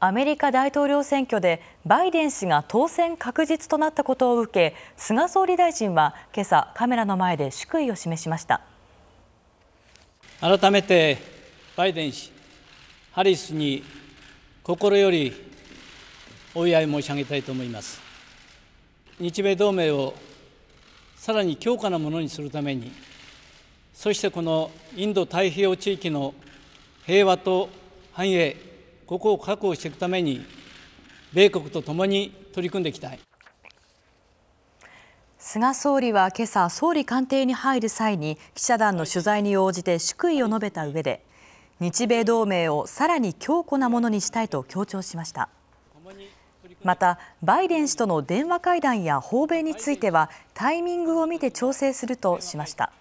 アメリカ大統領選挙でバイデン氏が当選確実となったことを受け菅総理大臣は今朝カメラの前で祝意を示しました改めてバイデン氏ハリスに心よりお祝い申し上げたいと思います日米同盟をさらに強化なものにするためにそしてこのインド太平洋地域の平和と繁栄ここを確保していくために米国とともに取り組んでいきたい菅総理は今朝総理官邸に入る際に記者団の取材に応じて祝意を述べた上で日米同盟をさらに強固なものにしたいと強調しましたまたバイデン氏との電話会談や訪米についてはタイミングを見て調整するとしました